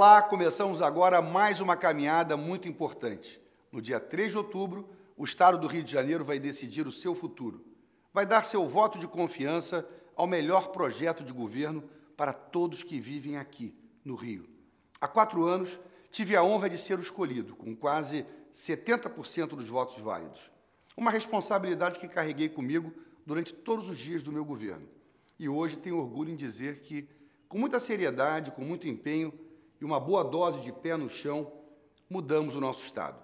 Olá, começamos agora mais uma caminhada muito importante. No dia 3 de outubro, o Estado do Rio de Janeiro vai decidir o seu futuro. Vai dar seu voto de confiança ao melhor projeto de governo para todos que vivem aqui, no Rio. Há quatro anos, tive a honra de ser o escolhido, com quase 70% dos votos válidos. Uma responsabilidade que carreguei comigo durante todos os dias do meu governo. E hoje tenho orgulho em dizer que, com muita seriedade, com muito empenho, e uma boa dose de pé no chão, mudamos o nosso estado.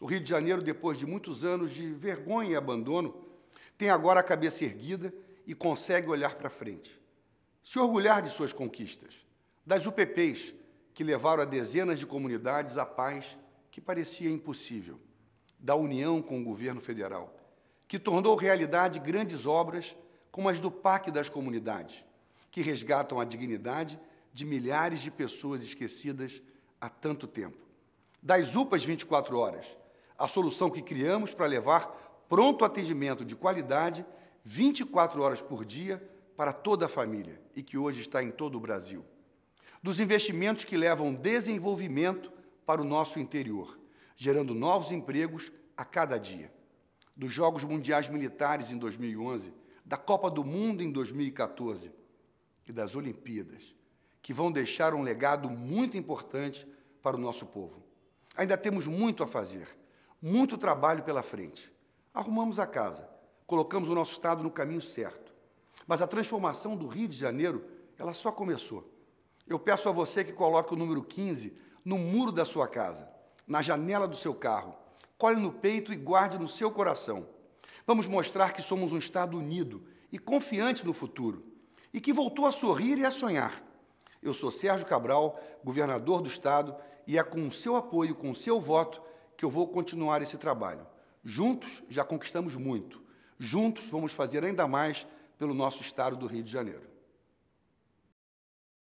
O Rio de Janeiro, depois de muitos anos de vergonha e abandono, tem agora a cabeça erguida e consegue olhar para frente. Se orgulhar de suas conquistas, das UPPs que levaram a dezenas de comunidades à paz que parecia impossível, da união com o governo federal, que tornou realidade grandes obras como as do Parque das Comunidades, que resgatam a dignidade de milhares de pessoas esquecidas há tanto tempo. Das UPAs 24 horas, a solução que criamos para levar pronto atendimento de qualidade 24 horas por dia para toda a família e que hoje está em todo o Brasil. Dos investimentos que levam desenvolvimento para o nosso interior, gerando novos empregos a cada dia. Dos Jogos Mundiais Militares em 2011, da Copa do Mundo em 2014 e das Olimpíadas que vão deixar um legado muito importante para o nosso povo. Ainda temos muito a fazer, muito trabalho pela frente. Arrumamos a casa, colocamos o nosso Estado no caminho certo. Mas a transformação do Rio de Janeiro, ela só começou. Eu peço a você que coloque o número 15 no muro da sua casa, na janela do seu carro, colhe no peito e guarde no seu coração. Vamos mostrar que somos um Estado unido e confiante no futuro e que voltou a sorrir e a sonhar. Eu sou Sérgio Cabral, governador do Estado, e é com o seu apoio, com o seu voto, que eu vou continuar esse trabalho. Juntos já conquistamos muito. Juntos vamos fazer ainda mais pelo nosso Estado do Rio de Janeiro.